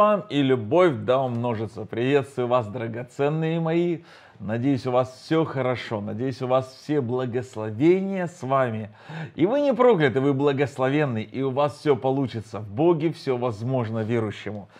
вам и любовь да умножится. Приветствую вас, драгоценные мои. Надеюсь, у вас все хорошо. Надеюсь, у вас все благословения с вами. И вы не прокляты, вы благословенны, и у вас все получится. В Боге все возможно верующему.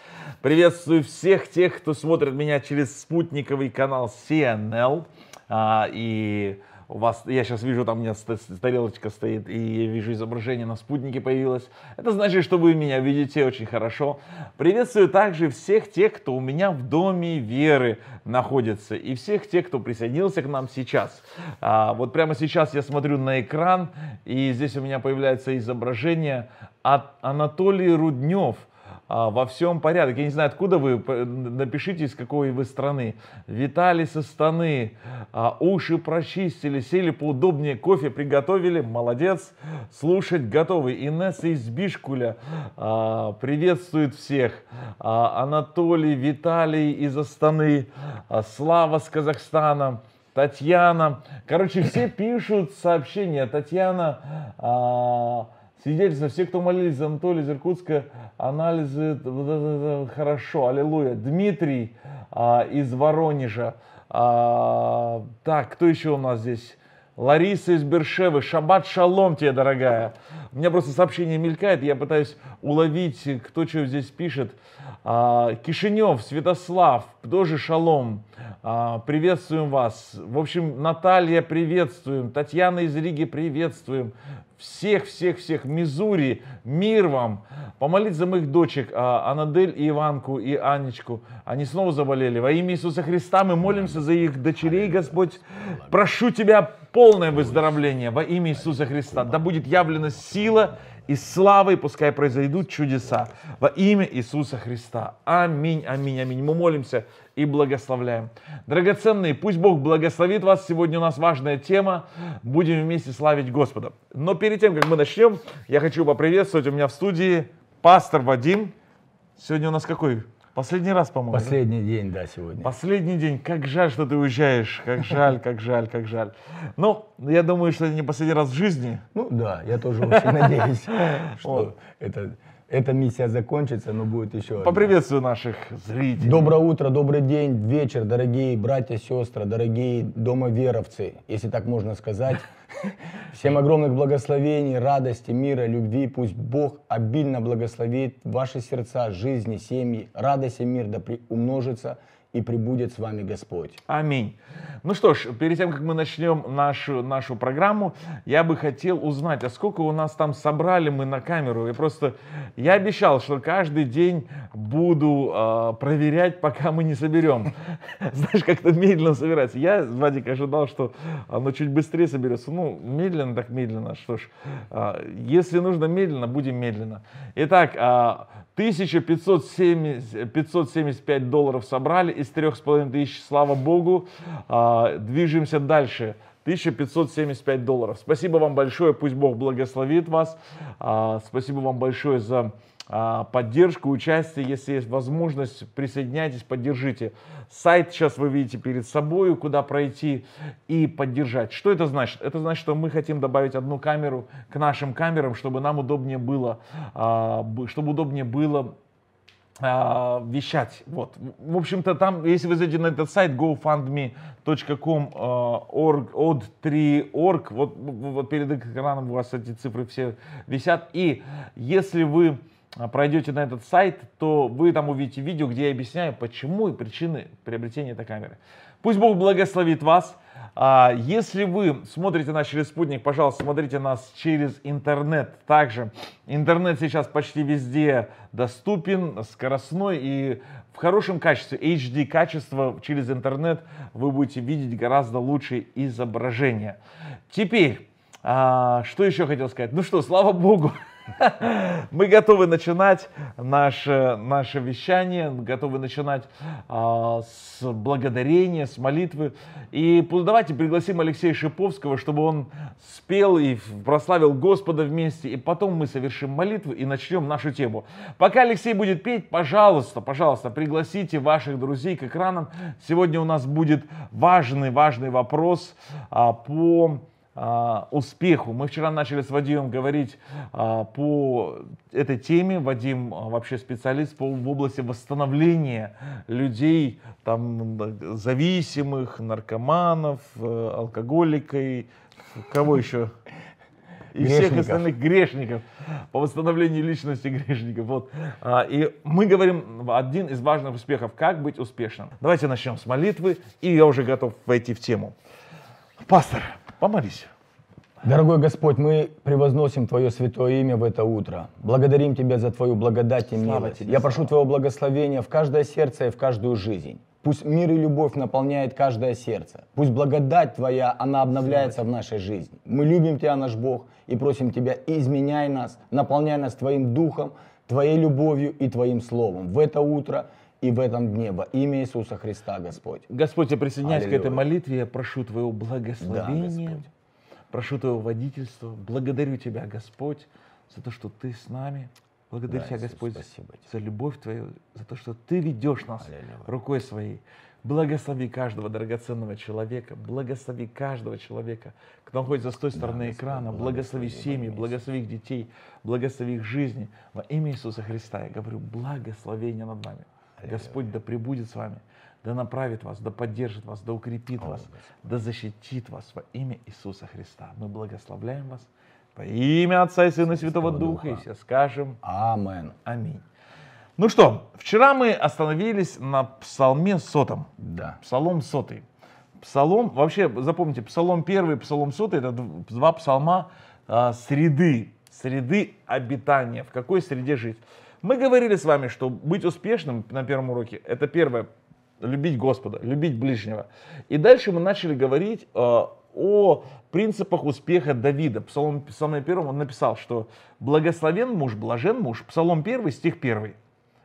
Приветствую всех тех, кто смотрит меня через спутниковый канал CNL. А, и у вас, я сейчас вижу, там у меня тарелочка стоит, и я вижу изображение на спутнике появилось. Это значит, что вы меня видите очень хорошо. Приветствую также всех тех, кто у меня в Доме Веры находится, и всех тех, кто присоединился к нам сейчас. А, вот прямо сейчас я смотрю на экран, и здесь у меня появляется изображение от Анатолия Руднев – а, во всем порядок. Я не знаю, откуда вы, э, напишите, из какой вы страны. Виталий со Станы, а, уши прочистили, сели поудобнее, кофе приготовили, молодец, слушать готовы. Инесса из Бишкуля а, приветствует всех. Анатолий, Виталий из Астаны, Слава с Казахстана. Татьяна, короче, все пишут сообщения. Татьяна, а, Свидетельство, все, кто молились за Анатолия из анализы, хорошо, аллилуйя. Дмитрий а, из Воронежа. А, так, кто еще у нас здесь? Лариса из Бершевы, шаббат шалом тебе, дорогая. У меня просто сообщение мелькает, я пытаюсь уловить, кто что здесь пишет. А, Кишинев, Святослав, тоже шалом. А, приветствуем вас. В общем, Наталья, приветствуем. Татьяна из Риги, приветствуем. Всех, всех, всех. Мизури, мир вам. Помолить за моих дочек а, Анадель и Иванку и Анечку. Они снова заболели. Во имя Иисуса Христа мы молимся за их дочерей, Господь. Прошу Тебя полное выздоровление во имя Иисуса Христа. Да будет явлена сила и славы, пускай произойдут чудеса. Во имя Иисуса Христа. Аминь, аминь, аминь. Мы молимся и благословляем. Драгоценные, пусть Бог благословит вас. Сегодня у нас важная тема. Будем вместе славить Господа. Но перед тем, как мы начнем, я хочу поприветствовать у меня в студии пастор Вадим. Сегодня у нас какой Последний раз, по-моему. Последний да? день, да, сегодня. Последний день. Как жаль, что ты уезжаешь. Как жаль, как жаль, как жаль. Ну, я думаю, что это не последний раз в жизни. Ну да, я тоже очень надеюсь, что это эта миссия закончится, но будет еще одна. Поприветствую наших зрителей. Доброе утро, добрый день, вечер, дорогие братья, сестры, дорогие домоверовцы, если так можно сказать. Всем огромных благословений, радости, мира, любви. Пусть Бог обильно благословит ваши сердца, жизни, семьи. Радость и мир да приумножится и прибудет с вами Господь. Аминь. Ну что ж, перед тем, как мы начнем нашу, нашу программу, я бы хотел узнать, а сколько у нас там собрали мы на камеру? Я просто, я обещал, что каждый день буду э, проверять, пока мы не соберем. Знаешь, как-то медленно собирается. Я, Вадик, ожидал, что оно чуть быстрее соберется. Ну, медленно так медленно, что ж. А, если нужно медленно, будем медленно. Итак, э, 1570, 575 долларов собрали из трех с половиной тысяч, слава богу. А, движемся дальше. 1575 долларов. Спасибо вам большое, пусть Бог благословит вас. А, спасибо вам большое за а, поддержку, участие, если есть возможность, присоединяйтесь, поддержите. Сайт сейчас вы видите перед собой, куда пройти и поддержать. Что это значит? Это значит, что мы хотим добавить одну камеру к нашим камерам, чтобы нам удобнее было, чтобы удобнее было а, вещать. Вот. В общем-то, там, если вы зайдете на этот сайт gofundme.com org od3org, вот, вот перед экраном у вас эти цифры все висят. И если вы а, пройдете на этот сайт, то вы там увидите видео, где я объясняю, почему и причины приобретения этой камеры. Пусть Бог благословит вас. А, если вы смотрите нас через спутник, пожалуйста, смотрите нас через интернет также. Интернет сейчас почти везде доступен, скоростной и в хорошем качестве. HD качество через интернет вы будете видеть гораздо лучше изображение. Теперь, а, что еще хотел сказать? Ну что, слава богу, Мы готовы начинать наше, наше вещание, готовы начинать а, с благодарения, с молитвы. И давайте пригласим Алексея Шиповского, чтобы он спел и прославил Господа вместе. И потом мы совершим молитву и начнем нашу тему. Пока Алексей будет петь, пожалуйста, пожалуйста, пригласите ваших друзей к экранам. Сегодня у нас будет важный-важный вопрос а, по а, успеху. Мы вчера начали с Вадимом говорить а, по этой теме. Вадим а, вообще специалист по, в области восстановления людей, там, зависимых, наркоманов, э, алкоголикой, кого еще? И всех остальных грешников по восстановлению личности грешников. Вот. и мы говорим один из важных успехов, как быть успешным. Давайте начнем с молитвы, и я уже готов войти в тему. Пастор, Помолись. Дорогой Господь, мы превозносим Твое святое имя в это утро. Благодарим Тебя за Твою благодать и слава милость. Тебе, Я слава. прошу Твоего благословения в каждое сердце и в каждую жизнь. Пусть мир и любовь наполняет каждое сердце. Пусть благодать Твоя, она обновляется в нашей жизни. Мы любим Тебя, наш Бог, и просим Тебя, изменяй нас, наполняй нас Твоим Духом, Твоей любовью и Твоим Словом. В это утро – и в этом дне во имя Иисуса Христа, Господь. Господь, я присоединяюсь Аллилуйя. к этой молитве, я прошу Твоего благословения, да, прошу Твоего водительства, благодарю Тебя, Господь, за то, что Ты с нами. Благодарю да, Тебя, Господь, спасибо тебе. за любовь Твою, за то, что Ты ведешь нас Аллилуйя. рукой Своей. Благослови каждого драгоценного человека, благослови каждого человека, кто находится с той стороны да, экрана, благослови, благослови семьи, благослови их детей, благослови их жизни. Во имя Иисуса Христа я говорю благословение над нами. Господь да пребудет с вами, да направит вас, да поддержит вас, да укрепит О, вас, Господь. да защитит вас во имя Иисуса Христа. Мы благословляем вас во имя Отца и Сына и Святого Духа, Духа и все скажем Амен. Аминь. Ну что, вчера мы остановились на псалме сотом. Да. Псалом сотый. Псалом, вообще, запомните, псалом первый, псалом сотый, это два псалма а, среды, среды обитания, в какой среде жить. Мы говорили с вами, что быть успешным на первом уроке – это первое, любить Господа, любить ближнего. И дальше мы начали говорить э, о принципах успеха Давида. Псалом, псалом 1 он написал, что «благословен муж, блажен муж». Псалом 1, стих 1.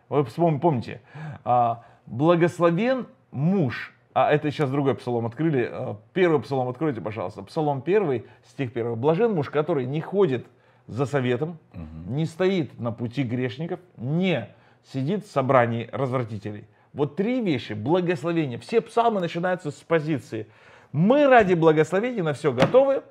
Вы вспомните, помните, а, «благословен муж». А это сейчас другой псалом открыли. Э, первый псалом откройте, пожалуйста. Псалом 1, стих 1. «Блажен муж, который не ходит за советом, угу. не стоит на пути грешников, не сидит в собрании развратителей. Вот три вещи. Благословение. Все псалмы начинаются с позиции. Мы ради благословения на все готовы,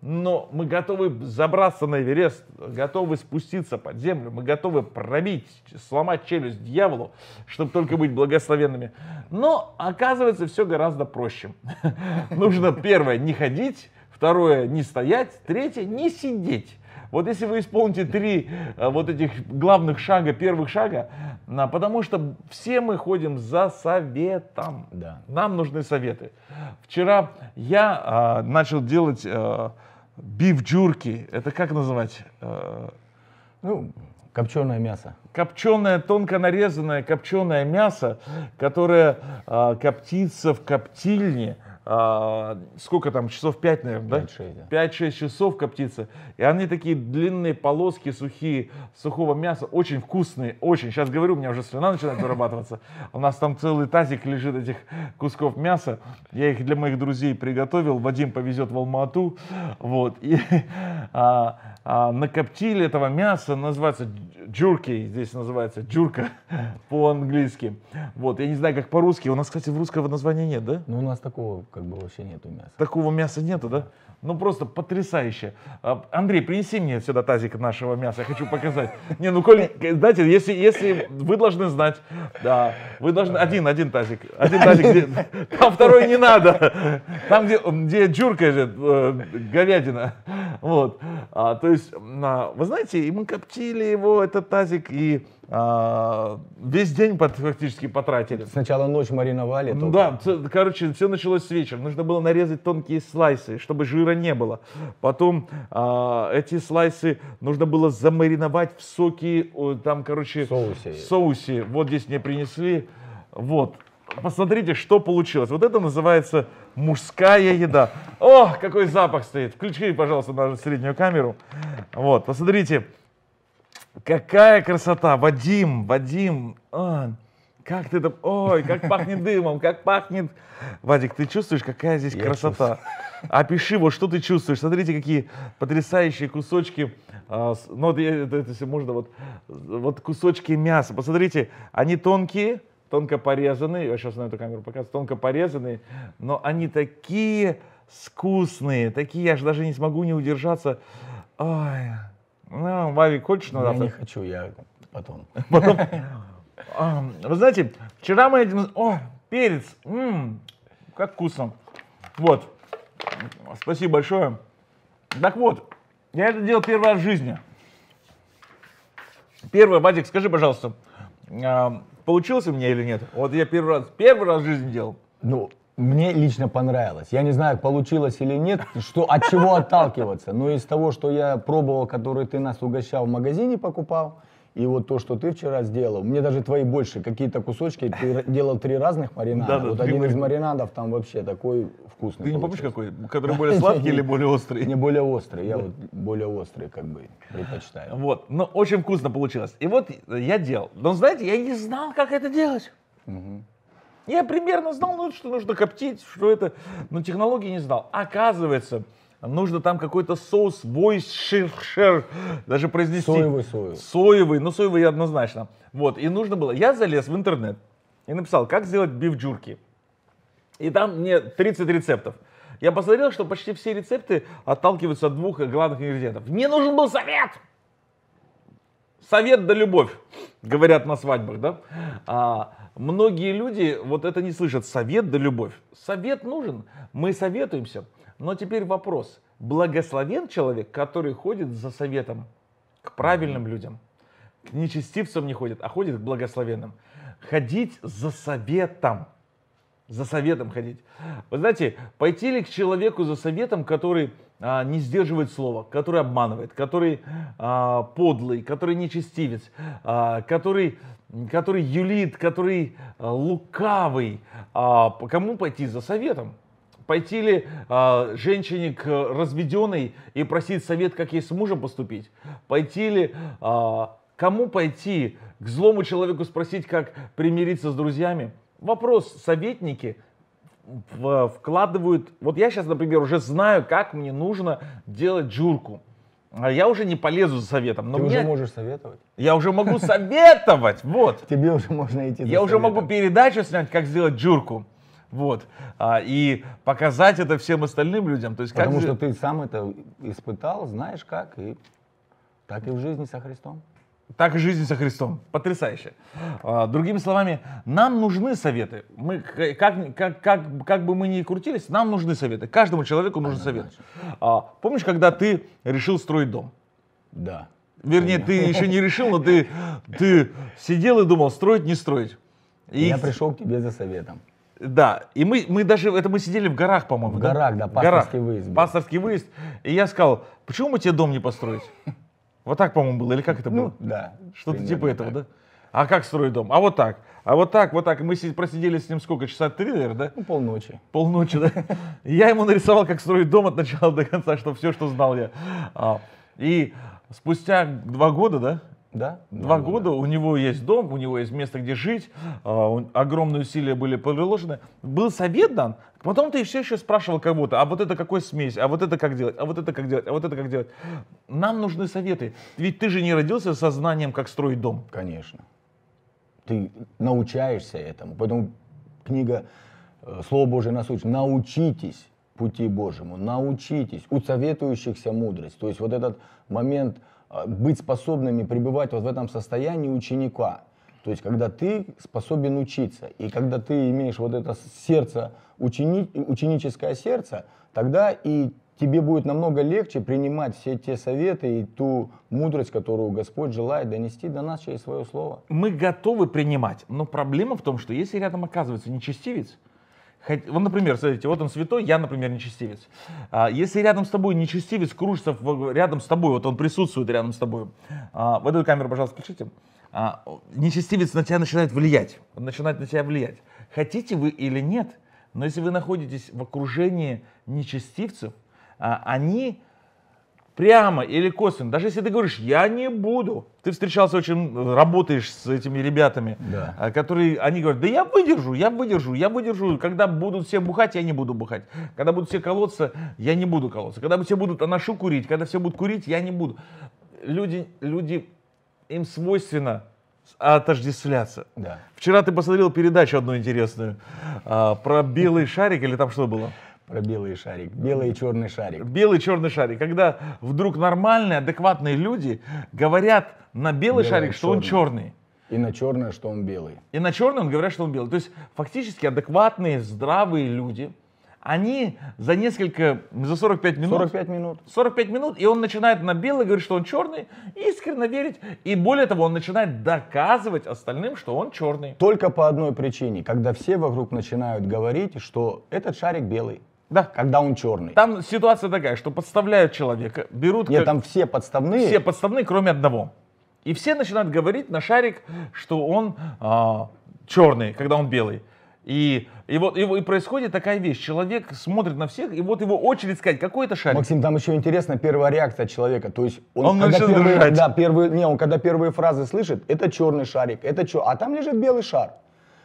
но мы готовы забраться на Эверест, готовы спуститься под землю, мы готовы пробить, сломать челюсть дьяволу, чтобы только быть благословенными. Но оказывается все гораздо проще. Нужно первое не ходить, второе не стоять, третье не сидеть. Вот если вы исполните три э, вот этих главных шага, первых шага, потому что все мы ходим за советом. Да. Нам нужны советы. Вчера я а, начал делать а, биф Это как называть? А, ну, Копченое мясо. Копченое, тонко нарезанное копченое мясо, которое э, коптится в коптильне а, сколько там, часов 5, наверное, 5, да? 5-6 часов коптиться И они такие длинные полоски сухие, сухого мяса, очень вкусные, очень. Сейчас говорю, у меня уже слюна начинает вырабатываться. У нас там целый тазик лежит этих кусков мяса. Я их для моих друзей приготовил. Вадим повезет в Алмату. Вот. И а, а, накоптили этого мяса, называется джурки, здесь называется джурка по-английски. Вот, я не знаю, как по-русски. У нас, кстати, в русского названия нет, да? Ну, у нас такого как бы вообще нету мяса. Такого мяса нету, да? Ну просто потрясающе. А, Андрей, принеси мне сюда тазик нашего мяса, я хочу показать. Не, ну Коля, знаете, если, если вы должны знать, да, вы должны... Один, один тазик. Один тазик, где... там второй не надо. Там, где, где джурка же э, говядина. Вот. А, то есть, а, вы знаете, и мы коптили его, этот тазик, и а, весь день практически потратили. Сначала ночь мариновали. Только. Да, короче, все началось с вечера. Нужно было нарезать тонкие слайсы, чтобы жира не было. Потом а, эти слайсы нужно было замариновать в соки, там, короче, соусе. соусе. Вот здесь мне принесли. Вот. Посмотрите, что получилось. Вот это называется мужская еда. О, какой запах стоит. Включи, пожалуйста, нашу среднюю камеру. Вот, посмотрите. Какая красота! Вадим, Вадим, а, как ты там, ой, как пахнет дымом, как пахнет. Вадик, ты чувствуешь, какая здесь Я красота? Чувствую. Опиши, вот что ты чувствуешь. Смотрите, какие потрясающие кусочки. А, ну, вот, это, это, если можно, вот, вот кусочки мяса. Посмотрите, они тонкие, тонко порезанные. Я сейчас на эту камеру показываю. Тонко порезанные, но они такие вкусные, такие, я же даже не смогу не удержаться. Ой. Ну, Варик, хочешь на ну, Я не хочу, я потом. Потом. А, вы знаете, вчера мы едим... О, перец. как вкусно. Вот. Спасибо большое. Так вот, я это делал первый раз в жизни. Первый, Вадик, скажи, пожалуйста, а, получилось у меня или нет? Вот я первый раз, первый раз в жизни делал. Ну, мне лично понравилось. Я не знаю, получилось или нет, что, от чего отталкиваться. Но из того, что я пробовал, который ты нас угощал в магазине, покупал, и вот то, что ты вчера сделал, мне даже твои больше, какие-то кусочки, ты делал три разных маринада. Да, да, вот один мы... из маринадов там вообще такой вкусный. Ты не помнишь какой? Который более сладкий или более острый? Не более острый, я вот более острый как бы предпочитаю. Вот, но ну, очень вкусно получилось. И вот я делал. Но знаете, я не знал, как это делать. Я примерно знал, ну, что нужно коптить, что это, но технологии не знал. Оказывается, нужно там какой-то соус войшершер, даже произнести. Соевый, соевый. Соевый, ну соевый однозначно. Вот, и нужно было, я залез в интернет и написал, как сделать биф И там мне 30 рецептов. Я посмотрел, что почти все рецепты отталкиваются от двух главных ингредиентов. Мне нужен был совет! совет да любовь, говорят на свадьбах, да? А, многие люди вот это не слышат, совет да любовь. Совет нужен, мы советуемся. Но теперь вопрос, благословен человек, который ходит за советом к правильным людям? К нечестивцам не ходит, а ходит к благословенным. Ходить за советом – за советом ходить. Вы знаете, пойти ли к человеку за советом, который а, не сдерживает слова, который обманывает, который а, подлый, который нечестивец, а, который, который юлит, который а, лукавый, а, кому пойти за советом? Пойти ли а, женщине к разведенной и просить совет, как ей с мужем поступить? Пойти ли а, кому пойти к злому человеку спросить, как примириться с друзьями? вопрос, советники вкладывают... Вот я сейчас, например, уже знаю, как мне нужно делать джурку. А я уже не полезу за советом. Но Ты мне... уже можешь советовать. Я уже могу советовать, вот. Тебе уже можно идти. Я уже могу передачу снять, как сделать джурку. Вот. А, и показать это всем остальным людям. То есть, Потому как... что ты сам это испытал, знаешь как, и так и в жизни со Христом. Так и жизнь со Христом. Потрясающе. А, другими словами, нам нужны советы. Мы, как, как, как, как бы мы ни крутились, нам нужны советы. Каждому человеку нужен совет. А, помнишь, когда ты решил строить дом? Да. Вернее, ты еще не решил, но ты, ты сидел и думал, строить, не строить. И... Я пришел к тебе за советом. Да, и мы, мы даже, это мы сидели в горах, по-моему. В да? горах, да, пасторский горах. выезд. Был. Пасторский выезд. И я сказал, почему мы тебе дом не построить? Вот так, по-моему, было, или как это ну, было? Ну, да. Что-то типа этого, так. да? А как строить дом? А вот так. А вот так, вот так. Мы просидели с ним сколько? Часа три, наверное, да? Ну, полночи. Полночи, да. Я ему нарисовал, как строить дом от начала до конца, что все, что знал я. А, и спустя два года, да, да? Два ну, года, да. у него есть дом, у него есть место, где жить, э, огромные усилия были приложены. Был совет дан, потом ты все еще спрашивал кого-то, а вот это какой смесь, а вот это как делать, а вот это как делать, а вот это как делать. Нам нужны советы, ведь ты же не родился со знанием, как строить дом. Конечно. Ты научаешься этому, поэтому книга э, «Слово Божие нас учит». Научитесь пути Божьему, научитесь, у советующихся мудрость. То есть вот этот момент – а, быть способными пребывать вот в этом состоянии ученика. То есть, когда ты способен учиться, и когда ты имеешь вот это сердце, учени, ученическое сердце, тогда и тебе будет намного легче принимать все те советы и ту мудрость, которую Господь желает донести до нас через свое слово. Мы готовы принимать, но проблема в том, что если рядом оказывается нечестивец, вот, например, смотрите, вот он святой, я, например, нечестивец. А, если рядом с тобой нечестивец кружится рядом с тобой, вот он присутствует рядом с тобой. А, в эту камеру, пожалуйста, включите. А, нечестивец на тебя начинает влиять. Он начинает на тебя влиять. Хотите вы или нет, но если вы находитесь в окружении нечестивцев, они прямо или косвенно, даже если ты говоришь, я не буду, ты встречался очень, работаешь с этими ребятами, да. А, которые, они говорят, да я выдержу, я выдержу, я выдержу, когда будут все бухать, я не буду бухать, когда будут все колоться, я не буду колоться, когда все будут анашу курить, когда все будут курить, я не буду. Люди, люди, им свойственно отождествляться. Да. Вчера ты посмотрел передачу одну интересную а, про белый шарик или там что было? Про белый шарик. Белый и черный шарик. Белый и черный шарик. Когда вдруг нормальные, адекватные люди говорят на белый, белый шарик, что он черный. И на черное, что он белый. И на черное он говорят, что он белый. То есть фактически адекватные, здравые люди, они за несколько, за 45 минут. 45 минут. 45 минут, и он начинает на белый говорить, что он черный, искренне верить, и более того, он начинает доказывать остальным, что он черный. Только по одной причине, когда все вокруг начинают говорить, что этот шарик белый. Да. Когда он черный. Там ситуация такая, что подставляют человека, берут... Нет, как... там все подставные. Все подставные, кроме одного. И все начинают говорить на шарик, что он а, черный, когда он белый. И, и вот и, и происходит такая вещь. Человек смотрит на всех, и вот его очередь сказать, какой это шарик. Максим, там еще интересно первая реакция человека. То есть он, он начинает первые, да, первые, не, он когда первые фразы слышит, это черный шарик, это что, а там лежит белый шар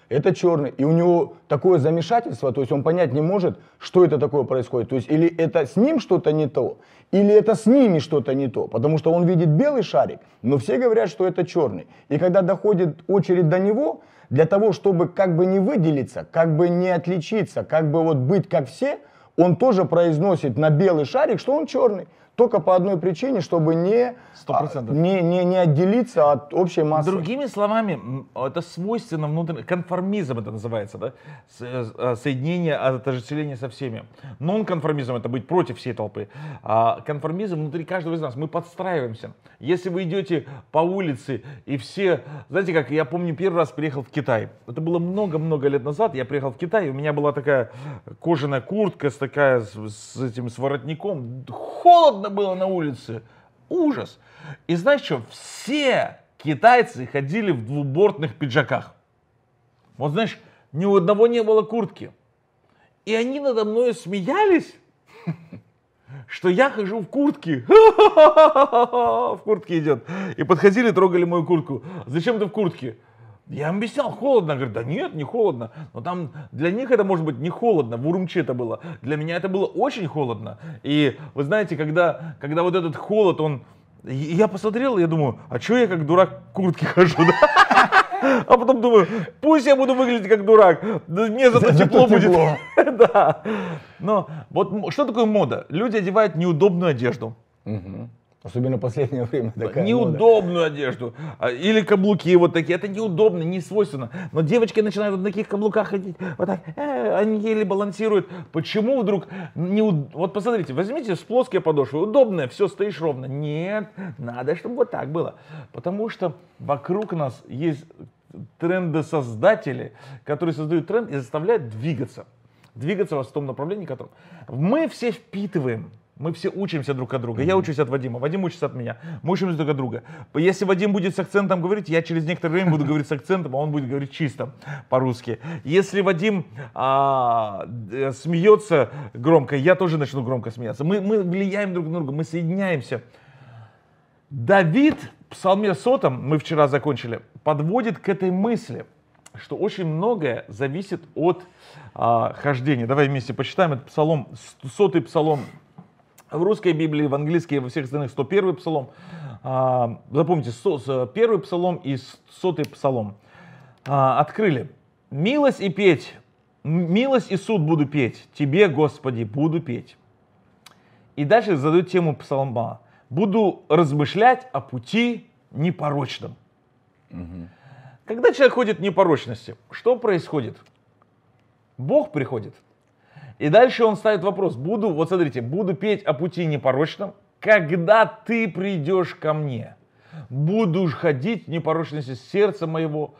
это черный. И у него такое замешательство, то есть он понять не может, что это такое происходит. То есть или это с ним что-то не то, или это с ними что-то не то. Потому что он видит белый шарик, но все говорят, что это черный. И когда доходит очередь до него, для того, чтобы как бы не выделиться, как бы не отличиться, как бы вот быть как все, он тоже произносит на белый шарик, что он черный только по одной причине, чтобы не, 100%. А, не, не, не отделиться от общей массы. Другими словами, это свойственно внутреннему, конформизм это называется, да? С, э, а, соединение, а, отождествление со всеми. Нон-конформизм это быть против всей толпы. А конформизм внутри каждого из нас, мы подстраиваемся. Если вы идете по улице и все, знаете как, я помню первый раз приехал в Китай, это было много-много лет назад, я приехал в Китай, у меня была такая кожаная куртка с такая, с, с этим, с воротником, холодно холодно было на улице. Ужас. И знаешь что, все китайцы ходили в двубортных пиджаках. Вот знаешь, ни у одного не было куртки. И они надо мной смеялись, что я хожу в куртке. В куртке идет. И подходили, трогали мою куртку. Зачем ты в куртке? Я им объяснял, холодно. Говорит, да нет, не холодно. Но там для них это может быть не холодно. В Урумчи это было. Для меня это было очень холодно. И вы знаете, когда, когда вот этот холод, он... Я посмотрел, я думаю, а что я как дурак в куртке хожу? А потом думаю, пусть я буду выглядеть как дурак, но мне зато тепло будет. Да. Но вот что такое мода? Люди одевают неудобную одежду. Угу. Особенно последнее время. Такая ну, Неудобную мода. одежду. А, или каблуки вот такие. Это неудобно, не свойственно. Но девочки начинают вот на таких каблуках ходить. Вот так. Э, они еле балансируют. Почему вдруг... Не... Вот посмотрите, возьмите с плоские подошвы. удобное все, стоишь ровно. Нет, надо, чтобы вот так было. Потому что вокруг нас есть тренды создатели которые создают тренд и заставляют двигаться. Двигаться в том направлении, котором Мы все впитываем мы все учимся друг от друга. Mm-hmm. Я учусь от Вадима, Вадим учится от меня. Мы учимся друг от друга. Если Вадим будет с акцентом говорить, я через некоторое время буду говорить с акцентом, а он будет говорить чисто по-русски. Если Вадим а, э, смеется громко, я тоже начну громко смеяться. Мы, мы влияем друг на друга, мы соединяемся. Давид в псалме сотом, мы вчера закончили, подводит к этой мысли, что очень многое зависит от а, хождения. Давай вместе почитаем этот псалом, сотый псалом в русской Библии, в английской, во всех остальных 101 псалом. А, запомните, первый псалом и сотый псалом. А, открыли. Милость и петь, милость и суд буду петь, тебе, Господи, буду петь. И дальше задают тему псалма. Буду размышлять о пути непорочном. Угу. Когда человек ходит в непорочности, что происходит? Бог приходит – и дальше он ставит вопрос, буду, вот смотрите, буду петь о пути непорочном, когда ты придешь ко мне. Буду ходить в непорочности сердца моего,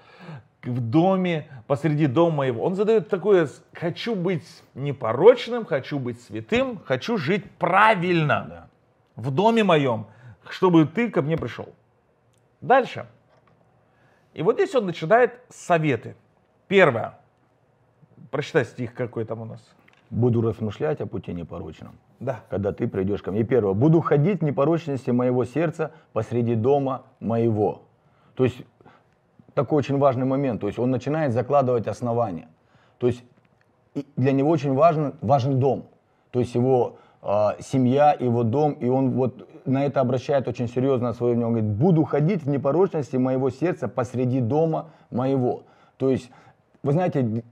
в доме, посреди дома моего. Он задает такое, хочу быть непорочным, хочу быть святым, хочу жить правильно да. в доме моем, чтобы ты ко мне пришел. Дальше. И вот здесь он начинает советы. Первое. Прочитай стих, какой там у нас буду размышлять о пути непорочном. Да. Когда ты придешь ко мне. И первое, буду ходить в непорочности моего сердца посреди дома моего. То есть такой очень важный момент. То есть он начинает закладывать основания. То есть для него очень важен, важен дом. То есть его э, семья, его дом. И он вот на это обращает очень серьезно свое внимание. Он говорит, буду ходить в непорочности моего сердца посреди дома моего. То есть, вы знаете,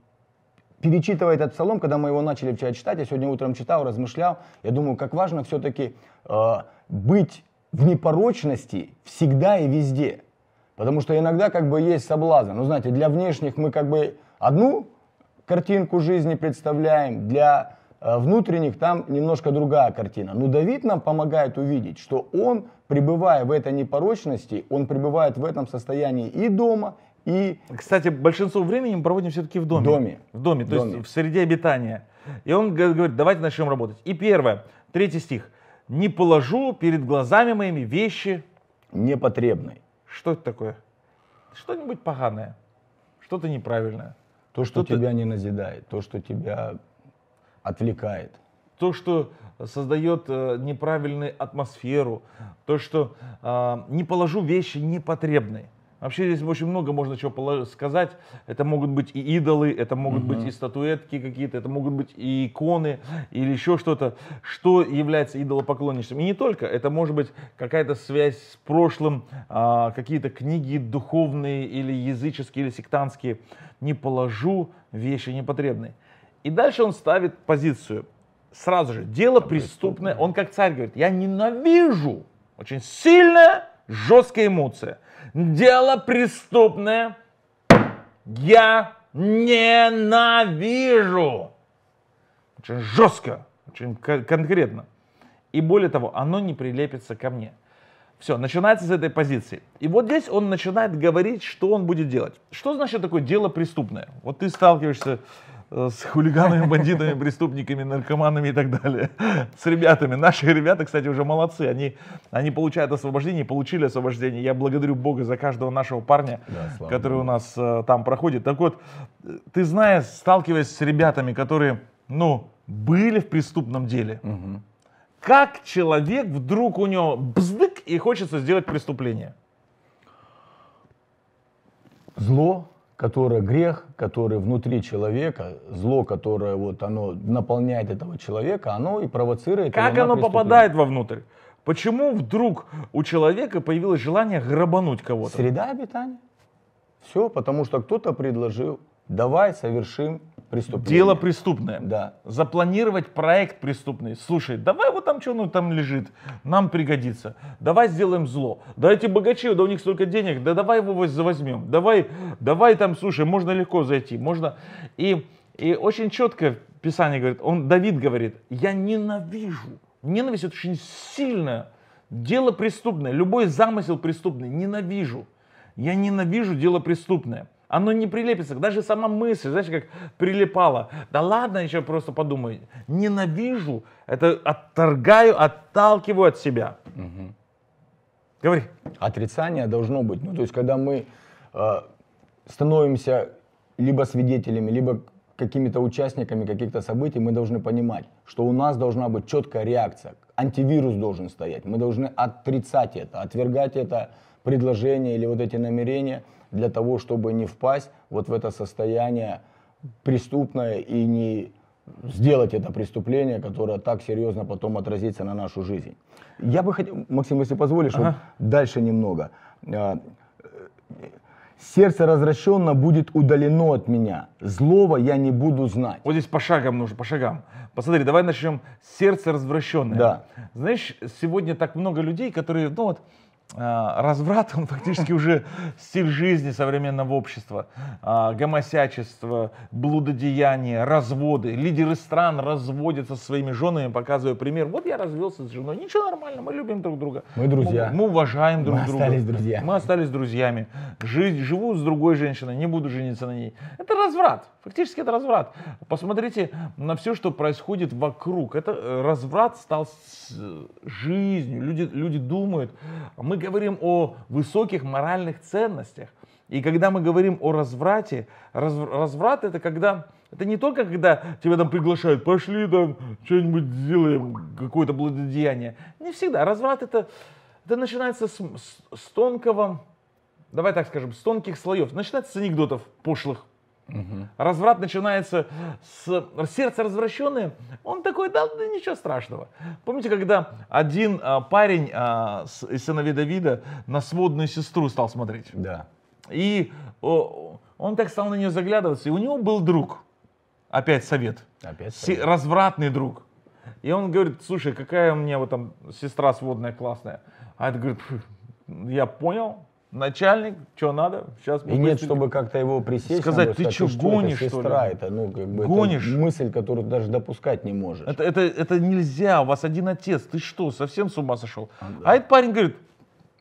перечитывая этот псалом, когда мы его начали вчера читать, я сегодня утром читал, размышлял, я думаю, как важно все-таки э, быть в непорочности всегда и везде. Потому что иногда как бы есть соблазн. Ну, знаете, для внешних мы как бы одну картинку жизни представляем, для э, внутренних там немножко другая картина. Но Давид нам помогает увидеть, что он, пребывая в этой непорочности, он пребывает в этом состоянии и дома, и, кстати, большинство времени мы проводим все-таки в доме. доме. В доме, то доме. есть в среде обитания. И он говорит, давайте начнем работать. И первое, третий стих. «Не положу перед глазами моими вещи...» непотребные. Что это такое? Что-нибудь поганое, что-то неправильное. То, что, что тебя не назидает, то, что тебя отвлекает. То, что создает э, неправильную атмосферу, то, что э, не положу вещи непотребные. Вообще здесь очень много можно чего сказать. Это могут быть и идолы, это могут угу. быть и статуэтки какие-то, это могут быть и иконы или еще что-то, что является идолопоклонничеством. И не только, это может быть какая-то связь с прошлым, а, какие-то книги духовные или языческие или сектантские. Не положу вещи непотребные. И дальше он ставит позицию. Сразу же, дело преступное. Он как царь говорит, я ненавижу очень сильное жесткие эмоции. Дело преступное я ненавижу. Очень жестко, очень конкретно. И более того, оно не прилепится ко мне. Все, начинается с этой позиции. И вот здесь он начинает говорить, что он будет делать. Что значит такое дело преступное? Вот ты сталкиваешься Э, с хулиганами, бандитами, преступниками, наркоманами и так далее. С ребятами. Наши ребята, кстати, уже молодцы. Они, они получают освобождение, получили освобождение. Я благодарю Бога за каждого нашего парня, да, который Богу. у нас э, там проходит. Так вот, э, ты знаешь, сталкиваясь с ребятами, которые, ну, были в преступном деле, угу. как человек вдруг у него бздык и хочется сделать преступление? Зло которое грех, который внутри человека, зло, которое вот оно наполняет этого человека, оно и провоцирует. Как оно преступление. попадает вовнутрь? Почему вдруг у человека появилось желание грабануть кого-то? Среда обитания. Все, потому что кто-то предложил, давай совершим преступление. Дело преступное. Да. Запланировать проект преступный. Слушай, давай вот там что ну там лежит, нам пригодится. Давай сделаем зло. Да эти богачи, да у них столько денег, да давай его возьмем. Давай, давай там, слушай, можно легко зайти, можно. И, и очень четко Писание говорит, он, Давид говорит, я ненавижу. Ненависть это очень сильная. Дело преступное, любой замысел преступный, ненавижу. Я ненавижу дело преступное. Оно не прилепится. Даже сама мысль, знаешь, как прилипала. Да ладно, еще просто подумай. Ненавижу, это отторгаю, отталкиваю от себя. Угу. Говори. Отрицание должно быть. Ну, то есть, когда мы э, становимся либо свидетелями, либо какими-то участниками каких-то событий, мы должны понимать, что у нас должна быть четкая реакция. Антивирус должен стоять. Мы должны отрицать это, отвергать это предложение или вот эти намерения – для того, чтобы не впасть вот в это состояние преступное и не сделать это преступление, которое так серьезно потом отразится на нашу жизнь. Я бы хотел, Максим, если позволишь, ага. вот дальше немного. А, сердце развращенно будет удалено от меня. Злого я не буду знать. Вот здесь по шагам нужно, по шагам. Посмотри, давай начнем Сердце сердца развращенное. Да. Знаешь, сегодня так много людей, которые, ну вот, Э, разврат, он фактически уже стиль жизни современного общества, э, гомосячество, блудодеяние, разводы. Лидеры стран разводятся со своими женами, показывая пример. Вот я развелся с женой, ничего нормально, мы любим друг друга. Мы друзья. Мы, мы уважаем друг мы друга. Мы остались друзьями. Мы остались друзьями. Жить, живу с другой женщиной, не буду жениться на ней. Это разврат. Фактически это разврат. Посмотрите на все, что происходит вокруг. Это э, разврат стал жизнью. Люди, люди думают, мы говорим о высоких моральных ценностях. И когда мы говорим о разврате, раз, разврат это когда это не только когда тебя там приглашают, пошли там что-нибудь сделаем, какое-то благодеяние. Не всегда. Разврат это, это начинается с, с, с тонкого, давай так скажем, с тонких слоев. Начинается с анекдотов пошлых, Угу. Разврат начинается с сердца развращенное. Он такой, да, да ничего страшного. Помните, когда один а, парень а, с, из сыновей Давида на сводную сестру стал смотреть? Да. И о, он так стал на нее заглядываться. И у него был друг. Опять совет. Опять совет. С, развратный друг. И он говорит, слушай, какая у меня вот там сестра сводная классная. А это говорит, я понял, начальник, что надо, сейчас... И нет, чтобы как-то его присесть. Сказать, надо, ты что, гонишь, это, сестра, что ли? Это, ну, как бы, гонишь? Это мысль, которую ты даже допускать не можешь. Это, это, это нельзя, у вас один отец, ты что, совсем с ума сошел? А, да. а этот парень говорит,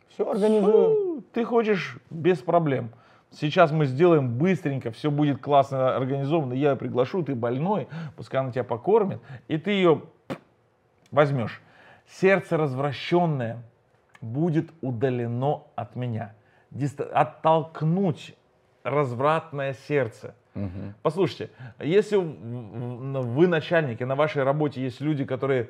все организую. Ты хочешь без проблем. Сейчас мы сделаем быстренько, все будет классно организовано. Я ее приглашу, ты больной, пускай она тебя покормит, и ты ее возьмешь. Сердце развращенное будет удалено от меня оттолкнуть развратное сердце. Угу. Послушайте, если вы начальники, на вашей работе есть люди, которые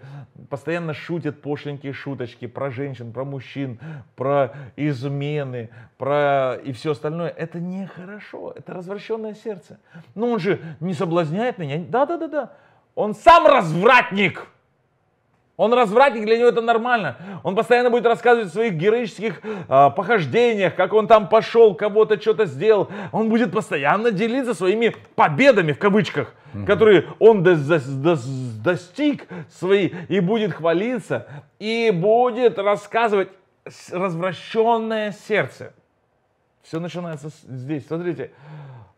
постоянно шутят пошленькие шуточки про женщин, про мужчин, про измены, про и все остальное, это нехорошо, это развращенное сердце. Ну он же не соблазняет меня, да-да-да-да, он сам развратник. Он развратник, для него это нормально. Он постоянно будет рассказывать о своих героических э, похождениях, как он там пошел, кого-то что-то сделал. Он будет постоянно делиться своими победами, в кавычках, угу. которые он до до до достиг свои, и будет хвалиться, и будет рассказывать развращенное сердце. Все начинается здесь. Смотрите,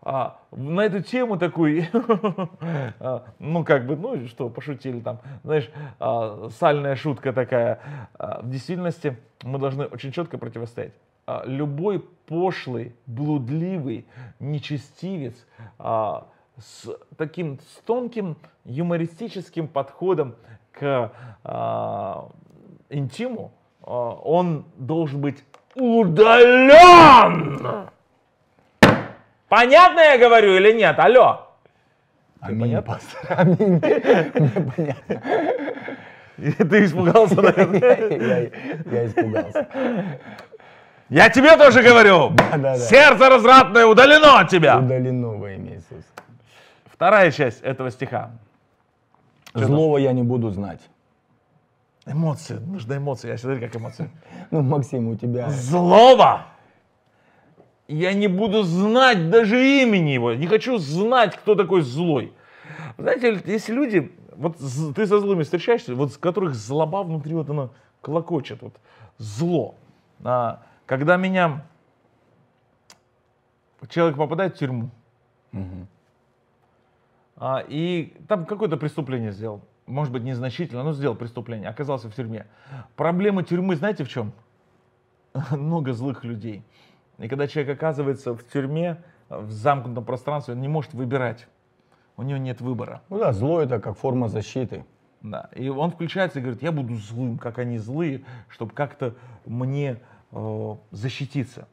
а, на эту тему такую, а, ну как бы, ну что, пошутили там, знаешь, а, сальная шутка такая. А, в действительности мы должны очень четко противостоять. А, любой пошлый, блудливый, нечестивец а, с таким с тонким юмористическим подходом к а, интиму, а, он должен быть удаленно. Понятно я говорю или нет? Алло. Аминь, понятно? пастор, аминь. Мне понятно. Ты испугался, наверное? Я испугался. Я тебе тоже говорю. Сердце развратное удалено от тебя. Удалено во имя Иисуса. Вторая часть этого стиха. Злого я не буду знать. Эмоции, нужны эмоции. Я смотрю, как эмоции. Ну, Максим, у тебя... Злоба! Я не буду знать даже имени его. Не хочу знать, кто такой злой. Знаете, есть люди, вот ты со злыми встречаешься, вот с которых злоба внутри вот она колокочет, вот зло. А, когда меня человек попадает в тюрьму, угу. а, и там какое-то преступление сделал, может быть, незначительно, но сделал преступление, оказался в тюрьме. Проблема тюрьмы, знаете в чем? Много злых людей. И когда человек оказывается в тюрьме, в замкнутом пространстве, он не может выбирать. У него нет выбора. Ну да, зло это как форма защиты. Да. И он включается и говорит, я буду злым, как они злые, чтобы как-то мне э, защититься.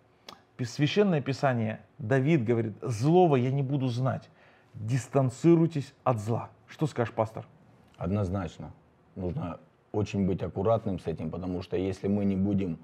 Священное Писание, Давид говорит, злого я не буду знать. Дистанцируйтесь от зла. Что скажешь, пастор? Однозначно. Нужно очень быть аккуратным с этим, потому что если мы не будем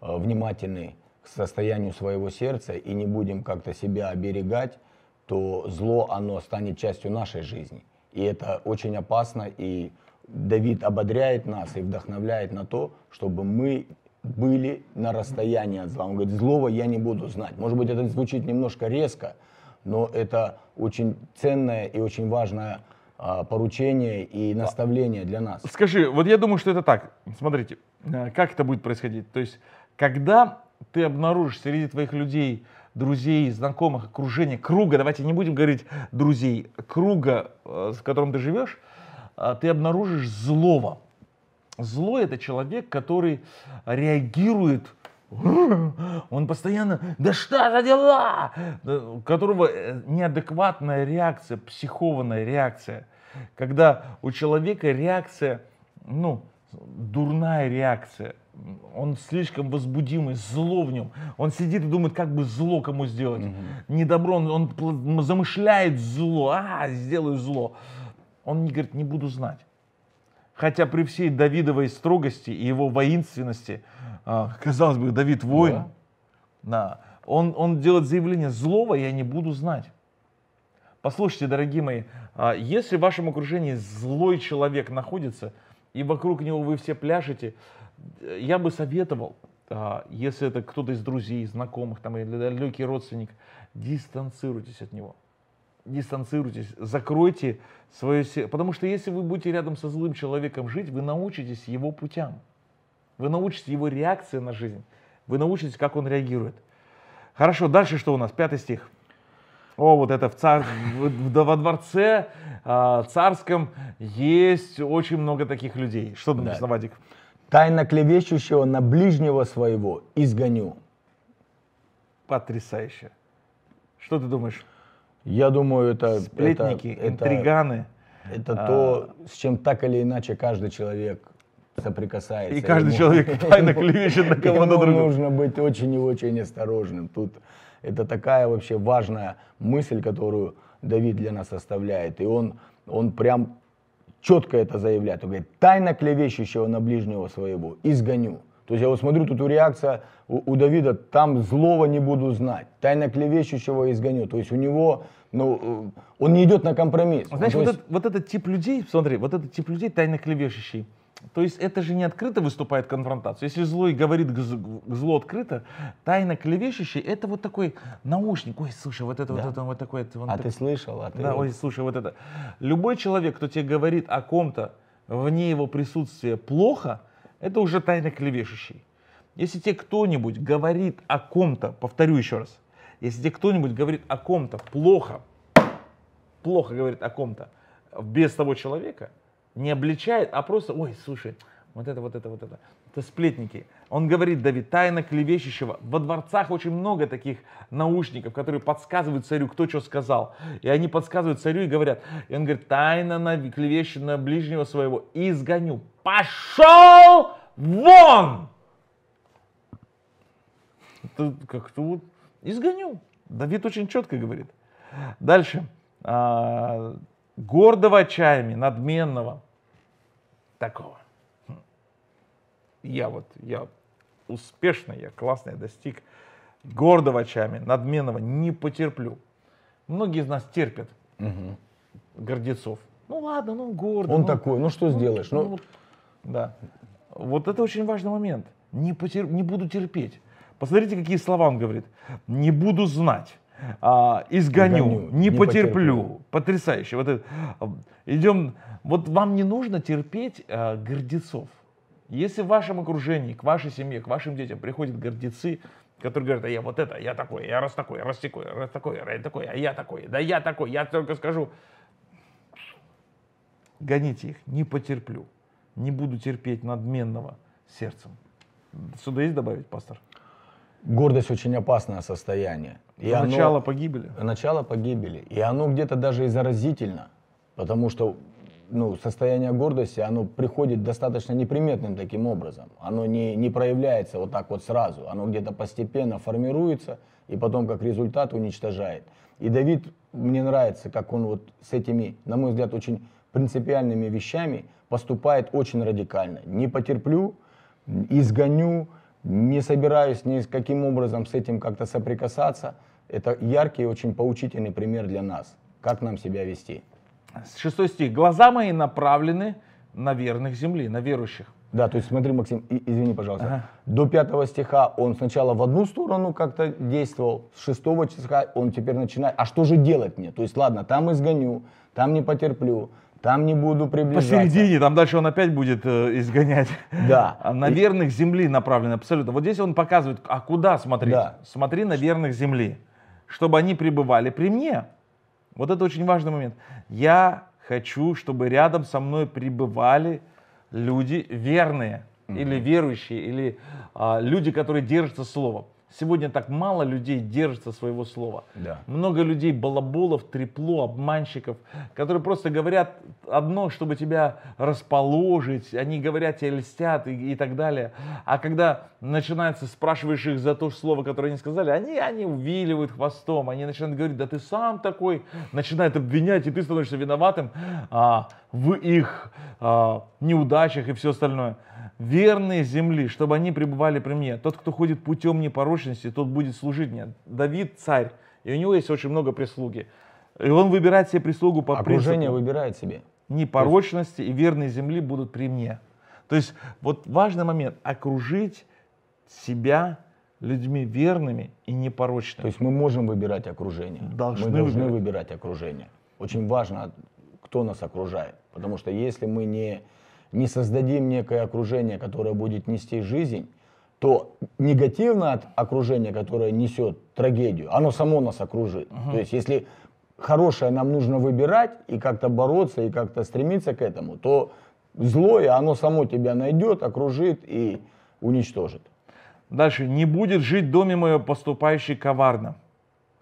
э, внимательны к состоянию своего сердца и не будем как-то себя оберегать, то зло, оно станет частью нашей жизни. И это очень опасно, и Давид ободряет нас и вдохновляет на то, чтобы мы были на расстоянии от зла. Он говорит, злого я не буду знать. Может быть, это звучит немножко резко, но это очень ценная и очень важная а, поручения и а, наставления для нас. Скажи, вот я думаю, что это так. Смотрите, э, как это будет происходить? То есть, когда ты обнаружишь среди твоих людей, друзей, знакомых, окружения, круга, давайте не будем говорить друзей, круга, э, с которым ты живешь, э, ты обнаружишь злого. Зло — это человек, который реагирует он постоянно, да что за дела, у которого э, неадекватная реакция, психованная реакция, когда у человека реакция, ну, дурная реакция, он слишком возбудимый, зло в нем. Он сидит и думает, как бы зло кому сделать. Угу. Не он, он замышляет зло, а, сделаю зло. Он не говорит, не буду знать. Хотя при всей Давидовой строгости и его воинственности, а, казалось бы, Давид воин, да. Да, он, он делает заявление, злого я не буду знать. Послушайте, дорогие мои, а, если в вашем окружении злой человек находится, и вокруг него вы все пляшете, э, я бы советовал, а, если это кто-то из друзей, знакомых там, или далекий родственник, дистанцируйтесь от него дистанцируйтесь, закройте свое сердце. Потому что если вы будете рядом со злым человеком жить, вы научитесь его путям. Вы научитесь его реакции на жизнь. Вы научитесь, как он реагирует. Хорошо, дальше что у нас? Пятый стих. О, вот это в цар... во дворце а, царском есть очень много таких людей. Что думаешь, да. Навадик? Тайно клевещущего на ближнего своего изгоню. Потрясающе. Что ты думаешь? Я думаю, это... Сплетники, это, интриганы. Это, это а... то, с чем так или иначе каждый человек соприкасается. И каждый ему, человек тайно клевещет на кого-то другого. нужно быть очень и очень осторожным. Тут это такая вообще важная мысль, которую Давид для нас оставляет. И он, он прям четко это заявляет. Он говорит, тайно клевещущего на ближнего своего изгоню. То есть я вот смотрю, тут реакция у, у Давида, там злого не буду знать, тайно клевещущего изгоню. То есть у него, ну, э, он не идет на компромисс. Значит, вот, есть... этот, вот этот тип людей, смотри, вот этот тип людей тайно клевещущий, то есть это же не открыто выступает конфронтация. Если злой говорит к зло открыто, тайно клевещущий, это вот такой наушник. Ой, слушай, вот это, да? вот это, вот такой. Это, а так... ты слышал? А ты... Да, ой, слушай, вот это. Любой человек, кто тебе говорит о ком-то вне его присутствия плохо, это уже тайно клевещущей. Если тебе кто-нибудь говорит о ком-то, повторю еще раз, если тебе кто-нибудь говорит о ком-то плохо, плохо говорит о ком-то, э, без того человека, не обличает, а просто, ой, слушай, вот это, вот это, вот это. Это сплетники. Он говорит, Давид, тайна клевещущего. Во дворцах очень много таких наушников, которые подсказывают царю, кто что сказал. И они подсказывают царю и говорят, и он говорит, тайна на клевещена ближнего своего изгоню. Пошел вон! как-то вот изгоню. Давид очень четко говорит. Дальше. А, гордого отчаями, надменного такого я вот, я успешно я классно я достиг гордого очами, надменного не потерплю. Многие из нас терпят угу. гордецов. Ну ладно, ну гордый. Он ну, такой, ну что ну, сделаешь? Ну, ну, да. Вот это очень важный момент. Не, потер... не буду терпеть. Посмотрите, какие слова он говорит. Не буду знать. А, изгоню, изгоню, не, не потерплю. потерплю. Потрясающе. Вот это. А, идем. Вот вам не нужно терпеть а, гордецов. Если в вашем окружении, к вашей семье, к вашим детям приходят гордецы, которые говорят, а я вот это, я такой, я раз такой, раз такой, раз такой, раз такой, а я такой, да я такой, я только скажу. Гоните их, не потерплю, не буду терпеть надменного сердцем. Сюда есть добавить, пастор? Гордость очень опасное состояние. И начало оно, погибели. Начало погибели. И оно где-то даже и заразительно. Потому что ну, состояние гордости, оно приходит достаточно неприметным таким образом. Оно не, не проявляется вот так вот сразу. Оно где-то постепенно формируется и потом как результат уничтожает. И Давид, мне нравится, как он вот с этими, на мой взгляд, очень принципиальными вещами поступает очень радикально. Не потерплю, изгоню, не собираюсь ни с каким образом с этим как-то соприкасаться. Это яркий и очень поучительный пример для нас, как нам себя вести. Шестой стих. «Глаза мои направлены на верных земли, на верующих». Да, то есть смотри, Максим, и, извини, пожалуйста. Ага. До пятого стиха он сначала в одну сторону как-то действовал, с шестого стиха он теперь начинает. А что же делать мне? То есть, ладно, там изгоню, там не потерплю, там не буду приближаться. Посередине, там дальше он опять будет э, изгонять. Да. На верных земли направлен абсолютно. Вот здесь он показывает, а куда смотреть? Да. Смотри на верных земли, чтобы они пребывали при мне. Вот это очень важный момент. Я хочу, чтобы рядом со мной пребывали люди верные mm-hmm. или верующие, или а, люди, которые держатся словом. Сегодня так мало людей держится своего слова. Да. Много людей балаболов, трепло, обманщиков, которые просто говорят одно, чтобы тебя расположить. Они говорят, тебе льстят и, и так далее. А когда начинается, спрашиваешь их за то же слово, которое они сказали, они, они увиливают хвостом. Они начинают говорить, да ты сам такой. Начинают обвинять, и ты становишься виноватым. А, в их э, неудачах и все остальное. Верные земли, чтобы они пребывали при мне. Тот, кто ходит путем непорочности, тот будет служить мне. Давид царь, и у него есть очень много прислуги. И он выбирает себе прислугу по Окружение выбирает себе. Непорочности и верные земли будут при мне. То есть вот важный момент. Окружить себя людьми верными и непорочными. То есть мы можем выбирать окружение. Должны мы должны выбирать, выбирать окружение. Очень важно, кто нас окружает. Потому что если мы не, не создадим некое окружение, которое будет нести жизнь, то негативно от окружения, которое несет трагедию, оно само нас окружит. Угу. То есть если хорошее нам нужно выбирать и как-то бороться, и как-то стремиться к этому, то злое, оно само тебя найдет, окружит и уничтожит. Дальше. Не будет жить в доме мое поступающий коварно.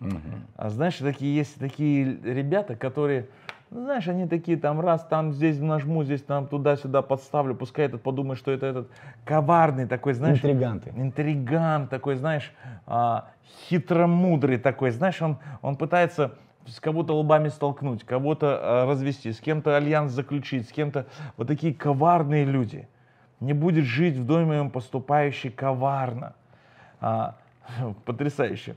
Угу. А знаешь, такие, есть такие ребята, которые ну, знаешь, они такие там раз, там здесь нажму, здесь там туда-сюда подставлю, пускай этот подумает, что это этот коварный такой, знаешь. Интриганты. Интригант такой, знаешь, а, хитромудрый такой, знаешь, он, он пытается с кого-то лбами столкнуть, кого-то а, развести, с кем-то альянс заключить, с кем-то. Вот такие коварные люди. Не будет жить в доме он поступающий коварно. А, потрясающе.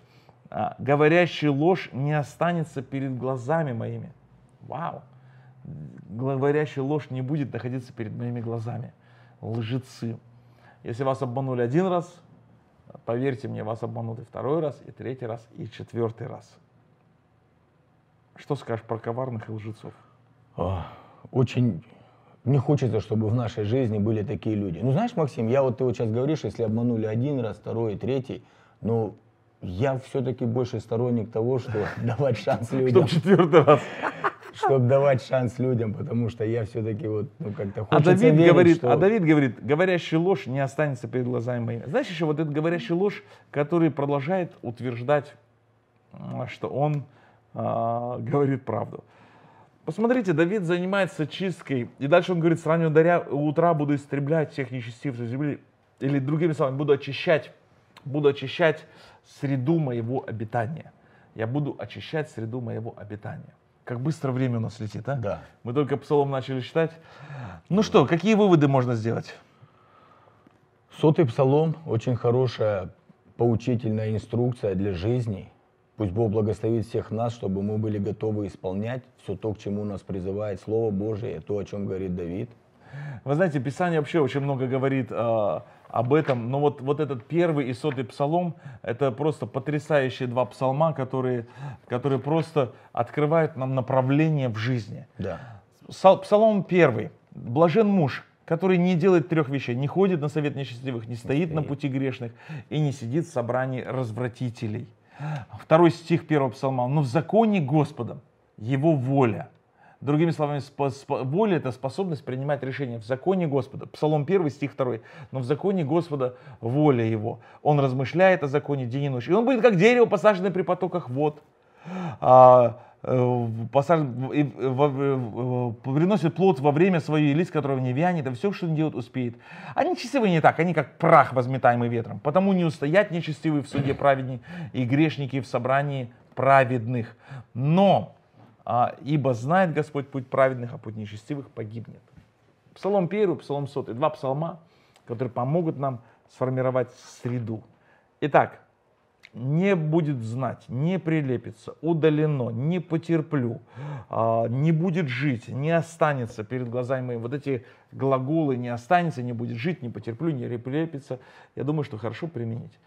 А, говорящий ложь не останется перед глазами моими. Вау! Говорящая ложь не будет находиться перед моими глазами. Лжецы. Если вас обманули один раз, поверьте мне, вас обманут и второй раз, и третий раз, и четвертый раз. Что скажешь про коварных и лжецов? А, очень не хочется, чтобы в нашей жизни были такие люди. Ну, знаешь, Максим, я вот ты вот сейчас говоришь, если обманули один раз, второй, третий, ну, я все-таки больше сторонник того, что давать шанс людям. Что четвертый раз. чтобы давать шанс людям, потому что я все-таки вот, ну, как-то а хочется а Давид верить, говорит, что... А Давид говорит, говорящая ложь не останется перед глазами моими. Знаешь, еще вот этот говорящий ложь, который продолжает утверждать, а, что он э, говорит правду. Посмотрите, Давид занимается чисткой, и дальше он говорит, с раннего даря, утра буду истреблять всех нечестивцев земли, или другими словами, буду очищать, буду очищать среду моего обитания. Я буду очищать среду моего обитания. Как быстро время у нас летит, а? Да. Мы только псалом начали читать. Ну что, какие выводы можно сделать? Сотый псалом – очень хорошая поучительная инструкция для жизни. Пусть Бог благословит всех нас, чтобы мы были готовы исполнять все то, к чему нас призывает Слово Божие, то, о чем говорит Давид. Вы знаете, Писание вообще очень много говорит о об этом. Но вот, вот этот первый и сотый псалом, это просто потрясающие два псалма, которые, которые просто открывают нам направление в жизни. Да. Псалом первый. Блажен муж, который не делает трех вещей. Не ходит на совет нечестивых, не стоит на пути грешных и не сидит в собрании развратителей. Второй стих первого псалма. «Но в законе Господом его воля, Другими словами, воля — это способность принимать решения в законе Господа. Псалом 1, стих 2. Но в законе Господа воля его. Он размышляет о законе день и ночь. И он будет как дерево, посаженное при потоках вод. А, э, посаж... приносит плод во время свое, и лист которого не вянет, а все, что он делает, успеет. Они честивые не так, они как прах, возметаемый ветром. Потому не устоять нечестивые в суде праведней и грешники в собрании праведных. Но а, ибо знает Господь путь праведных, а путь нечестивых погибнет. Псалом 1, Псалом 100, два псалма, которые помогут нам сформировать среду. Итак, не будет знать, не прилепится, удалено, не потерплю, а, не будет жить, не останется перед глазами моими. Вот эти глаголы не останется, не будет жить, не потерплю, не прилепится, я думаю, что хорошо применить.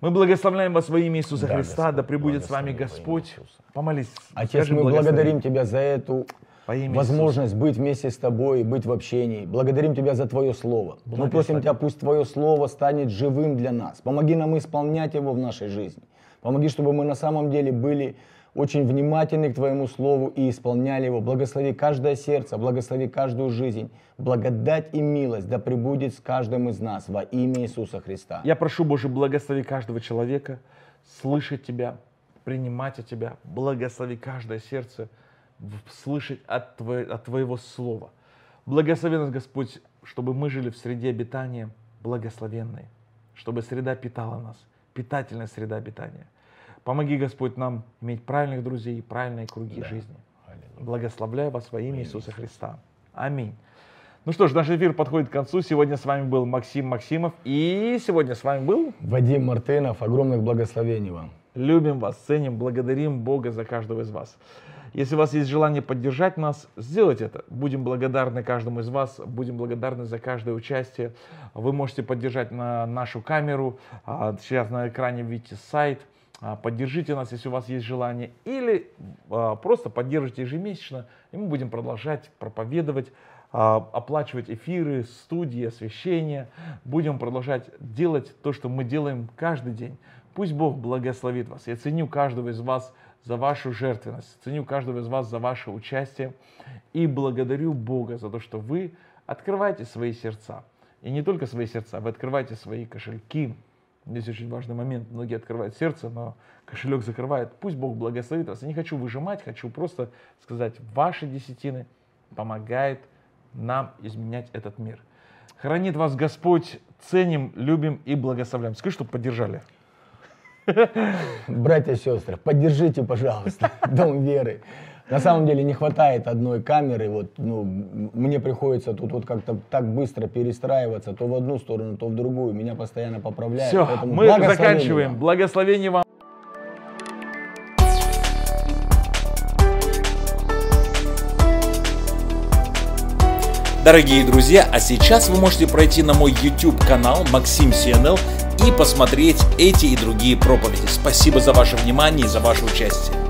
Мы благословляем вас во имя Иисуса да, Христа, Господь, да пребудет с вами Господь. Помолись. Отец, скажи, мы благодарим Тебя за эту возможность Иисуса. быть вместе с Тобой, быть в общении. Благодарим Тебя за Твое Слово. Мы просим Тебя, пусть Твое Слово станет живым для нас. Помоги нам исполнять его в нашей жизни. Помоги, чтобы мы на самом деле были очень внимательны к Твоему Слову и исполняли его. Благослови каждое сердце, благослови каждую жизнь. Благодать и милость да пребудет с каждым из нас во имя Иисуса Христа. Я прошу, Боже, благослови каждого человека, слышать Тебя, принимать от Тебя. Благослови каждое сердце, слышать от, твое, от Твоего Слова. Благослови нас, Господь, чтобы мы жили в среде обитания благословенной, чтобы среда питала нас, питательная среда обитания – Помоги, Господь, нам иметь правильных друзей и правильные круги да. жизни. Благословляю вас во имя Иисуса Христа. Аминь. Ну что ж, наш эфир подходит к концу. Сегодня с вами был Максим Максимов. И сегодня с вами был... Вадим Мартынов. Огромных благословений вам. Любим вас, ценим, благодарим Бога за каждого из вас. Если у вас есть желание поддержать нас, сделайте это. Будем благодарны каждому из вас, будем благодарны за каждое участие. Вы можете поддержать на нашу камеру. А, сейчас на экране видите сайт – а, поддержите нас, если у вас есть желание, или а, просто поддержите ежемесячно, и мы будем продолжать проповедовать, а, оплачивать эфиры, студии, освещение, будем продолжать делать то, что мы делаем каждый день. Пусть Бог благословит вас. Я ценю каждого из вас за вашу жертвенность, ценю каждого из вас за ваше участие и благодарю Бога за то, что вы открываете свои сердца. И не только свои сердца, вы открываете свои кошельки, Здесь очень важный момент. Многие открывают сердце, но кошелек закрывает. Пусть Бог благословит вас. Я не хочу выжимать, хочу просто сказать, ваши десятины помогает нам изменять этот мир. Хранит вас Господь, ценим, любим и благословляем. Скажи, чтобы поддержали. Братья и сестры, поддержите, пожалуйста, Дом веры. На самом деле не хватает одной камеры. Вот, ну, мне приходится тут вот как-то так быстро перестраиваться то в одну сторону, то в другую. Меня постоянно поправляют. Все, Поэтому мы заканчиваем. Вам. Благословение вам. Дорогие друзья, а сейчас вы можете пройти на мой YouTube канал Максим CNL и посмотреть эти и другие проповеди. Спасибо за ваше внимание и за ваше участие.